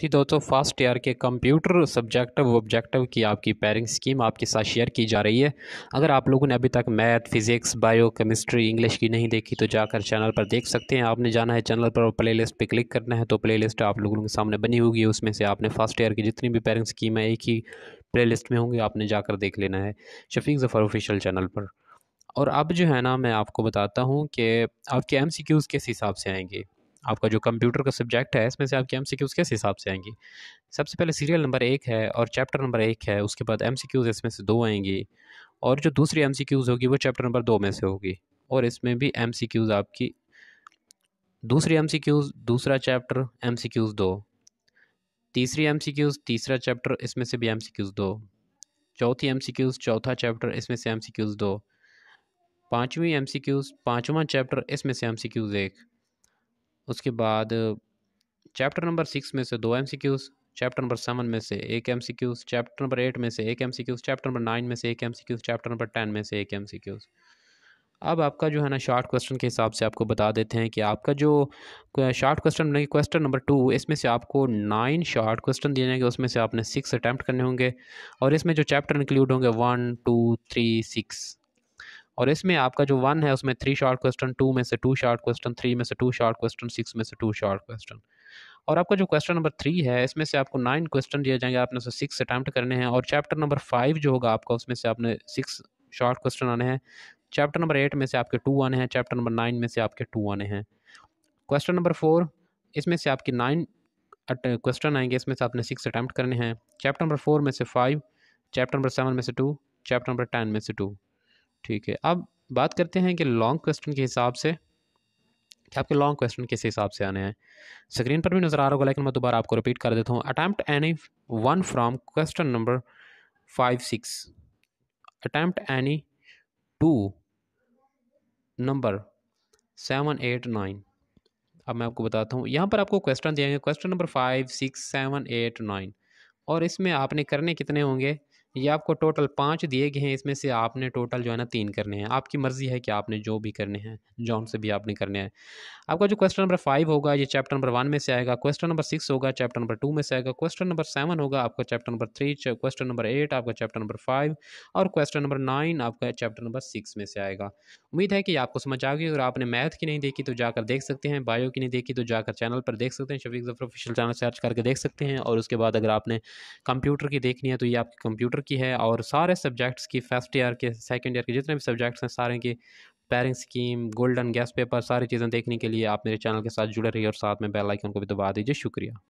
जी दोस्तों first year के computer subjective objective की आपकी पेरिंग स्कीम आपके साथ शेयर की जा रही है अगर आप लोगों ने अभी तक math physics bio chemistry English की नहीं देखी तो जाकर चैनल पर देख सकते हैं आपने जाना है चैनल पर प्लेलिस्ट पे क्लिक करना है तो प्लेलिस्ट आप लोगों के सामने बनी होगी उसमें से आपने फर्स्ट ईयर की जितनी भी पेरिंग स्कीम है एक ही लिस्ट में होंगी आपने जाकर देख लेना है शफीक ज़फ़र ऑफिशियल चैनल पर और अब जो है ना मैं आपको बताता हूँ कि आपके एम क्यूज़ किस हिसाब से आएंगे आपका जो कंप्यूटर का सब्जेक्ट है इसमें से आपके एम सी क्यूज़ किस हिसाब से आएंगी सबसे पहले सीरियल नंबर एक है और चैप्टर नंबर एक है उसके बाद एम सी क्यूज़ इसमें से दो आएंगी और जो दूसरी एम सी क्यूज़ होगी वो चैप्टर नंबर दो में से होगी और इसमें भी एम सी क्यूज़ आपकी दूसरी एम सी क्यूज़ दूसरा चैप्टर एम सी क्यूज़ दो तीसरी एम सी क्यूज़ तीसरा चैप्टर इसमें से भी एम सी क्यूज़ दो चौथी एम सी क्यूज़ चौथा चैप्टर इसमें से एम सी क्यूज़ दो पाँचवीं एम सी क्यूज़ पाँचवा चैप्टर इसमें से एम सी क्यूज़ एक उसके बाद चैप्टर नंबर सिक्स में से दो एम चैप्टर नंबर सेवन में से एक एम चैप्टर नंबर एट में से एक एम चैप्टर नंबर नाइन में से एक एम चैप्टर नंबर टेन में से एक एम अब आपका जो है ना शॉर्ट क्वेश्चन के हिसाब से आपको बता देते हैं कि आपका जो शॉर्ट क्वेश्चन नहीं क्वेश्चन नंबर टू इसमें से आपको नाइन शॉर्ट क्वेश्चन दिए जाएंगे उसमें से आपने सिक्स अटैम्प्ट करने होंगे और इसमें जो चैप्टर इंक्लूड होंगे वन टू थ्री सिक्स और इसमें आपका जो वन है उसमें थ्री शॉर्ट क्वेश्चन टू में से टू शॉर्ट क्वेश्चन थ्री में से टू शॉर्ट क्वेश्चन सिक्स में से टू शॉर्ट क्वेश्चन और आपका जो क्वेश्चन नंबर थ्री है इसमें से आपको नाइन क्वेश्चन दिए जाएंगे आपने उसे सिक्स अटैम्प्ट करने हैं और चैप्टर नंबर फाइव जो होगा आपका उसमें से आपने सिक्स शॉर्ट क्वेश्चन आने हैं चैप्टर नंबर एट में से आपके टू आने हैं चैप्टर नंबर नाइन में से आपके टू आने हैं क्वेश्चन नंबर फोर इसमें से आपके नाइन क्वेश्चन आएंगे इसमें से आपने सिक्स अटैम्प्ट करने हैं चैप्टर नंबर फोर में से फाइव चैप्टर नंबर सेवन में से टू चैप्टर नंबर टेन में से टू ठीक है अब बात करते हैं कि लॉन्ग क्वेश्चन के हिसाब से कि आपके लॉन्ग क्वेश्चन किस हिसाब से आने हैं स्क्रीन पर भी नज़र आ रहा होगा लेकिन मैं दोबारा आपको रिपीट कर देता हूँ attempt any one from question number five six attempt any two number seven eight nine अब मैं आपको बताता हूँ यहाँ पर आपको क्वेश्चन दिए गए question number five six seven eight nine और इसमें आपने करने कितने होंगे ये आपको टोटल पाँच दिए गए हैं इसमें से आपने टोटल जो है ना तीन करने हैं आपकी मर्ज़ी है कि आपने जो भी करने हैं जॉन से भी आपने करने हैं आपका जो क्वेश्चन नंबर फाइव होगा ये चैप्टर नंबर वन में से आएगा क्वेश्चन नंबर सिक्स होगा चैप्टर नंबर टू में से आएगा क्वेश्चन नंबर सेवन होगा आपका chapter number three question number eight आपका चैप्टर नंबर फाइव और क्वेश्चन नंबर नाइन आपका चैप्टर नंबर सिक्स में से आएगा उम्मीद है कि आपको समझ आ गई अगर आपने मैथ की नहीं देखी तो जाकर देख सकते हैं बायो की नहीं देखी तो जाकर चैनल पर देख सकते हैं Shafiq Zafar official channel search करके देख सकते हैं और उसके बाद अगर आपने कंप्यूटर की देखनी है तो ये आपके कंप्यूटर की है और सारे सब्जेक्ट्स की फर्स्ट ईयर के सेकेंड ईयर के जितने भी सब्जेक्ट्स हैं सारे की pairing scheme golden guess paper सारी चीज़ें देखने के लिए आप मेरे चैनल के साथ जुड़े रहिए और साथ में बेल आइकन को भी दबा दीजिए शुक्रिया